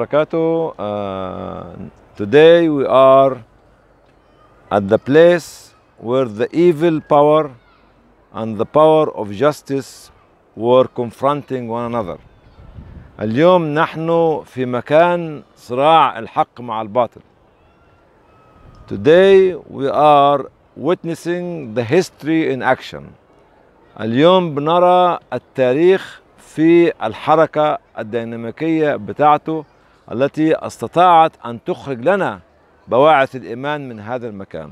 Rakato, uh, today we are at the place where the evil power and the power of justice were confronting one another. اليوم نحن في مكان صراع الحق مع الباطل. Today we are witnessing the history in action. اليوم بنرى التاريخ في الحركة الديناميكية بتاعته التي استطاعت أن تخرج لنا بواعث الإيمان من هذا المكان.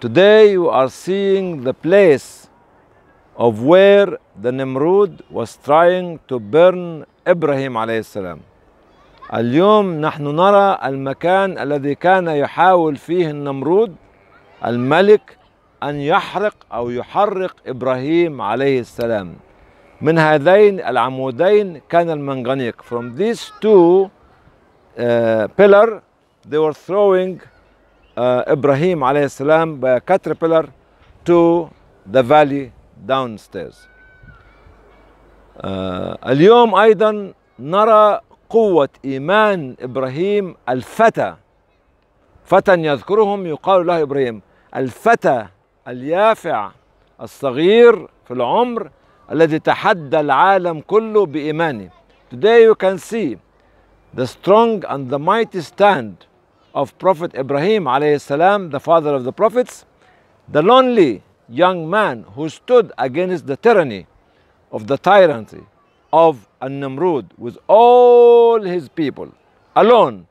Today you are seeing the place of where the Nimrod was trying to burn إبراهيم عليه السلام. اليوم نحن نرى المكان الذي كان يحاول فيه النمرود الملك أن يحرق أو يحرق إبراهيم عليه السلام من هذين العمودين كان المنغنيق from these two uh, pillar they were throwing uh, إبراهيم عليه السلام by a caterpillar to the valley downstairs uh, اليوم أيضا نرى قوة إيمان إبراهيم الفتى فتى يذكرهم يقال له إبراهيم الفتى اليافع الصغير في العمر الذي تحدى العالم كله بإيمانه. Today you can see the strong and the mighty stand of Prophet Ibrahim عليه السلام, the father of the prophets, the lonely young man who stood against the tyranny of the tyrant of An-Namrud with all his people alone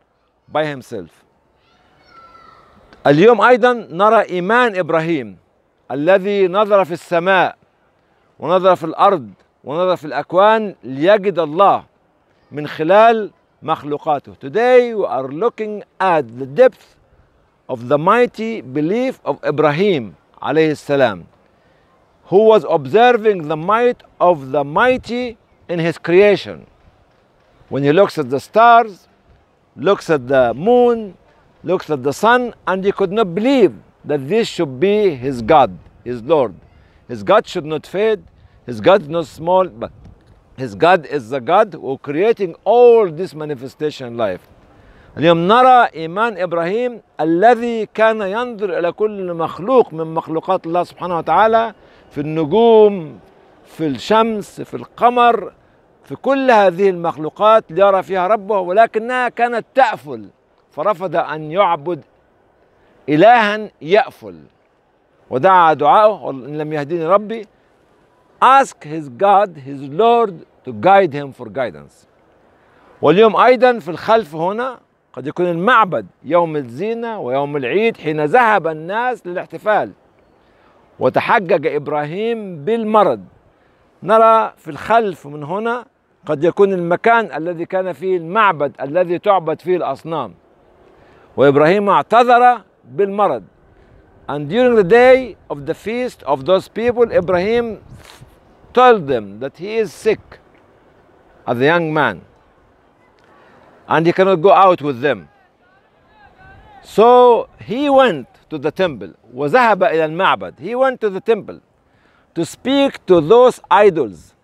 by himself. اليوم أيضا نرى إيمان إبراهيم الذي نظر في السماء ونظر في الأرض ونظر في الأكوان ليجد الله من خلال مخلوقاته Today we are looking at the depth of the mighty belief of Ibrahim عليه السلام who was observing the might of the mighty in his creation. When he looks at the stars, looks at the moon, looks at the sun, and he could not believe that this should be his God, his Lord. His God should not fade, His God is not small, but His God is the God who creating all this manifestation life. اليوم نرى إيمان إبراهيم الذي كان ينظر إلى كل مخلوق من مخلوقات الله سبحانه وتعالى في النجوم في الشمس في القمر في كل هذه المخلوقات ليرى فيها ربه ولكنها كانت تأفل فرفض أن يعبد إلها يأفل ودعا دعاءه إن لم يهديني ربي ask his God, his Lord to guide him for guidance. واليوم أيضا في الخلف هنا قد يكون المعبد يوم الزينة ويوم العيد حين ذهب الناس للاحتفال وتحجج إبراهيم بالمرض نرى في الخلف من هنا قد يكون المكان الذي كان فيه المعبد الذي تعبد فيه الأصنام وإبراهيم اعتذر بالمرض and during the day of the feast of those people Ibrahim Told them that he is sick as a young man and he cannot go out with them. So he went to the temple. وذهب إلى المعبد. He went to the temple to speak to those idols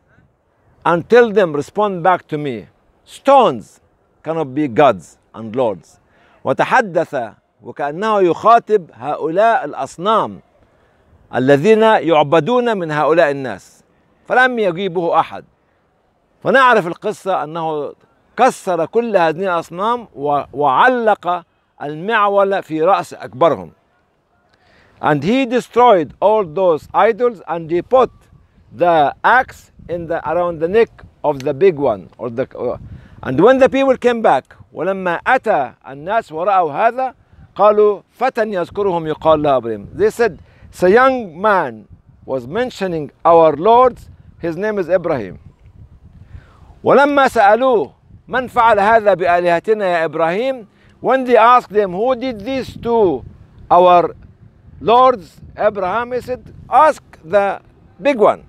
and tell them, respond back to me. Stones cannot be gods and lords. وتحدث وكأنه يخاطب هؤلاء الأصنام الذين يعبدون من هؤلاء الناس. فلم يجيبه أحد فنعرف القصة أنه كسر كل هذه الأصنام وعلق المعول في رأس أكبرهم and he destroyed all those idols and he put the axe in the around the neck of the big one or the and when the people came back ولما أتى الناس ورأوا هذا قالوا فتى يذكرهم يقال له they said the a young man was mentioning our Lord's His name is Ibrahim. ولما سألوه من فعل هذا بآلهتنا يا إبراهيم when they asked him who did this to our lords Abraham he said ask the big one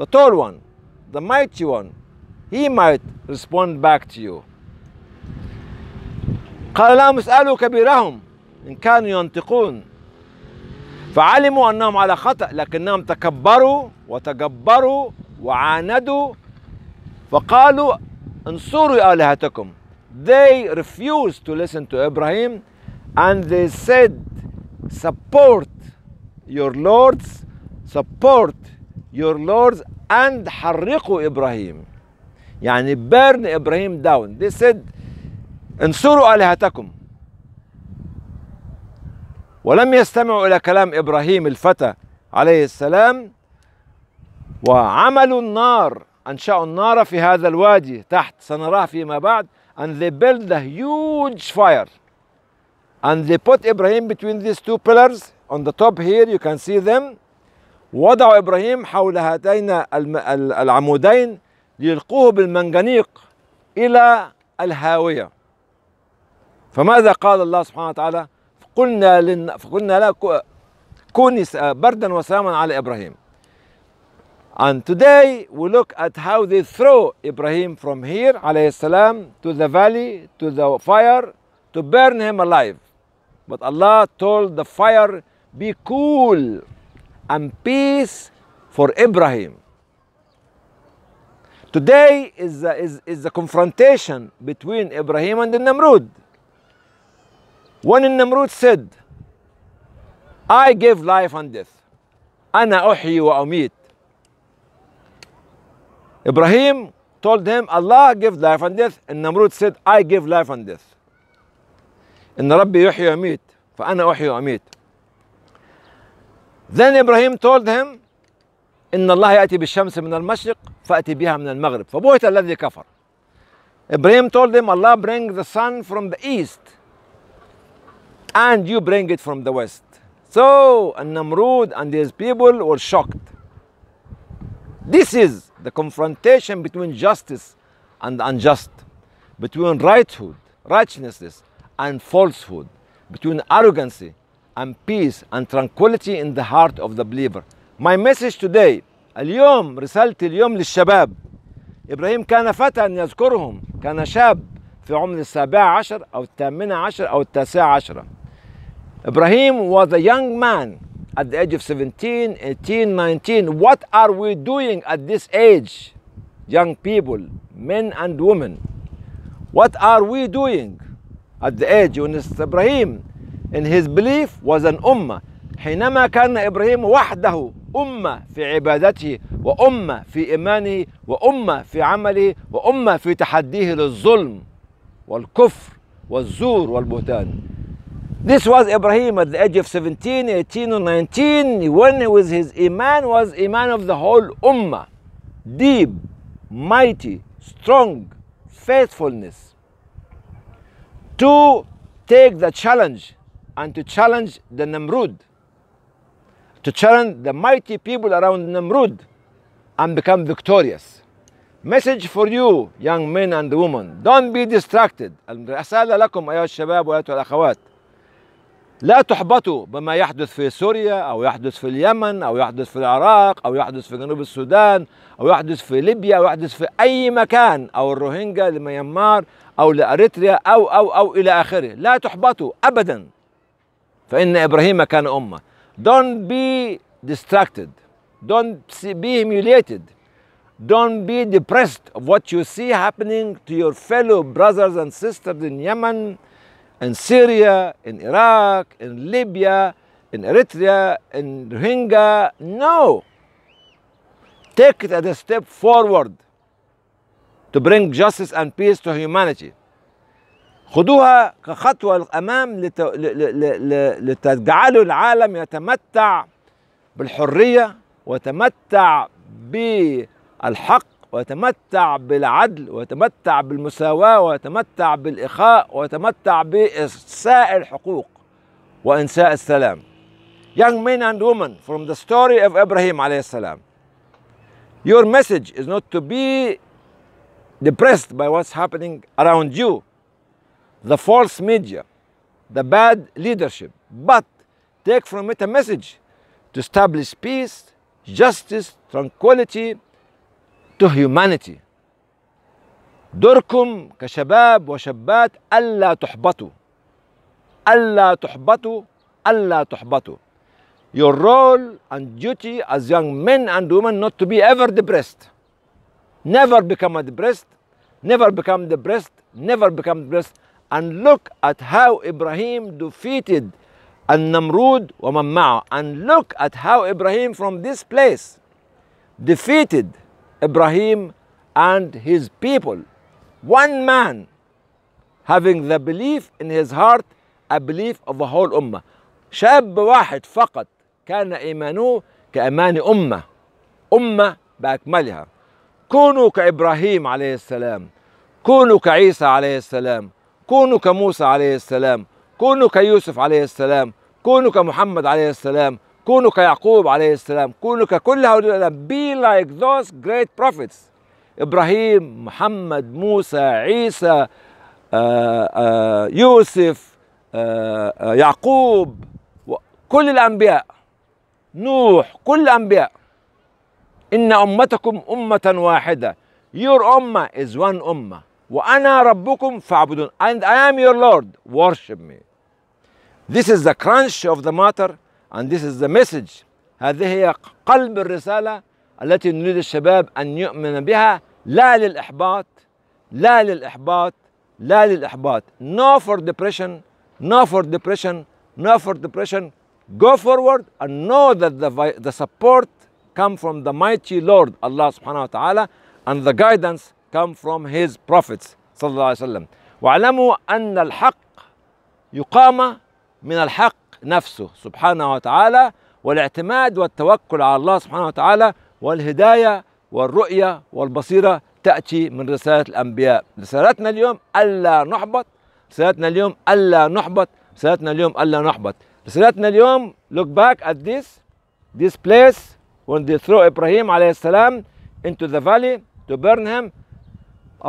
the tall one the mighty one he might respond back to you قال لهم اسألوا كبيرهم إن كانوا ينطقون فعلموا أنهم على خطأ لكنهم تكبروا وتجبروا وعاندوا فقالوا انصروا آلهتكم they refused to listen to Ibrahim and they said support your lords support your lords and حرقوا إبراهيم يعني burn إبراهيم down they said انصروا آلهتكم ولم يستمعوا إلى كلام إبراهيم الفتى عليه السلام وعملوا النار أنشأوا النار في هذا الوادي تحت سنراه فيما بعد and they build a huge fire and they put Ibrahim between these two pillars on the top here you can see them وضعوا إبراهيم حول هاتين العمودين ليلقوه بالمنجنيق إلى الهاوية فماذا قال الله سبحانه وتعالى قلنا لن... فقلنا له كوني بردا وسلاما على ابراهيم And today we look at how they throw Ibrahim from here عليه السلام to the valley to the fire to burn him alive. But Allah told the fire be cool and peace for Ibrahim. Today is the, is, is the confrontation between Ibrahim and the Namrud. When النمرود said, I give life and death. أنا أحيي وأميت. إبراهيم told him, Allah gives life and death. النمرود said, I give life and death. إن ربي يحيي ويميت فأنا أحيي وأميت. Then إبراهيم told him, إن الله يأتي بالشمس من المشرق فأتي بها من المغرب. فبوهت الذي كفر. إبراهيم told him, Allah brings the sun from the east. and you bring it from the west. So Namrud and his people were shocked. This is the confrontation between justice and unjust, between righthood, righteousness, and falsehood, between arrogancy and peace and tranquility in the heart of the believer. My message today, اليوم رسالة اليوم للشباب إبراهيم كان فتى يذكرهم كان شاب في عمر السابعة عشر أو الثامنة عشر أو التاسعة عشرة Ibrahim was a young man at the age of 17, 18, 19. What are we doing at this age, young people, men and women? What are we doing at the age when Ibrahim, in his belief, was an ummah? حينما كان إبراهيم وحده أمة في عبادته وأمة في إيمانه وأمة في عمله وأمة في تحديه للظلم والكفر والزور والبهتان this was Ibrahim at the age of 17, 18 or 19 when he was, his Iman was Iman of the whole Ummah. Deep, mighty, strong, faithfulness. To take the challenge and to challenge the Namrud. To challenge the mighty people around Namrud and become victorious. Message for you, young men and women. Don't be distracted. الرسالة لكم shabab, الشباب وأيها لا تحبطوا بما يحدث في سوريا او يحدث في اليمن او يحدث في العراق او يحدث في جنوب السودان او يحدث في ليبيا او يحدث في اي مكان او الروهينجا لميانمار او لاريتريا او او او الى اخره لا تحبطوا ابدا فان ابراهيم كان امه don't be distracted don't be humiliated don't be depressed of what you see happening to your fellow brothers and sisters in yemen in Syria, in Iraq, in Libya, in Eritrea, in Rohingya. No. Take it as a step forward to bring justice and peace to humanity. خدوها كخطوة للأمام لتجعلوا العالم يتمتع بالحرية ويتمتع بالحق ويتمتع بالعدل ويتمتع بالمساواة ويتمتع بالإخاء ويتمتع بإرساء الحقوق وإنساء السلام Young men and women from the story of Ibrahim عليه السلام Your message is not to be depressed by what's happening around you the false media the bad leadership but take from it a message to establish peace justice tranquility to humanity دوركم كشباب وشابات ألا تحبطوا ألا تحبطوا ألا تحبطوا Your role and duty as young men and women not to be ever depressed. Never become depressed. Never become depressed. Never become depressed. And look at how Ibrahim defeated النمرود ومن معه. And look at how Ibrahim from this place defeated Ibrahim and his people. One man having the belief in his heart, a belief of the whole ummah. شاب واحد فقط كان إيمانه كإيمان أمة أمة بأكملها كونوا كإبراهيم عليه السلام كونوا كعيسى عليه السلام كونوا كموسى عليه السلام كونوا كيوسف عليه السلام كونوا كمحمد عليه السلام كونوا كيعقوب عليه السلام كونوا ككل هؤلاء be like those great prophets إبراهيم محمد موسى عيسى آآ آه، آآ آه، يوسف آآ آه، يعقوب كل الأنبياء نوح كل الأنبياء إن أمتكم أمة واحدة your أمة is one أمة وأنا ربكم فاعبدون and I am your Lord worship me this is the crunch of the matter and this is the message هذه هي قلب الرسالة التي نريد الشباب أن يؤمن بها لا للإحباط لا للإحباط لا للإحباط no for depression no for depression no for depression go forward and know that the, the support come from the mighty Lord Allah سبحانه وتعالى and the guidance come from his prophets صلى الله عليه وسلم واعلموا أن الحق يقام من الحق نفسه سبحانه وتعالى والاعتماد والتوكل على الله سبحانه وتعالى والهدايه والرؤيه والبصيره تاتي من رساله الانبياء رسالتنا اليوم الا نحبط رسالتنا اليوم الا نحبط رسالتنا اليوم الا نحبط رسالتنا اليوم look back at this this place when they throw Ibrahim عليه السلام into the valley to burn him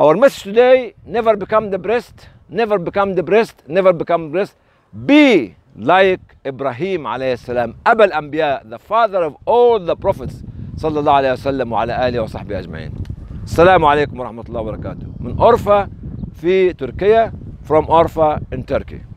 our message today never become depressed never become depressed never become depressed be like إبراهيم عليه السلام أبا الأنبياء the father of all the prophets صلى الله عليه وسلم وعلى آله وصحبه أجمعين السلام عليكم ورحمة الله وبركاته من أورفا في تركيا from أورفا in Turkey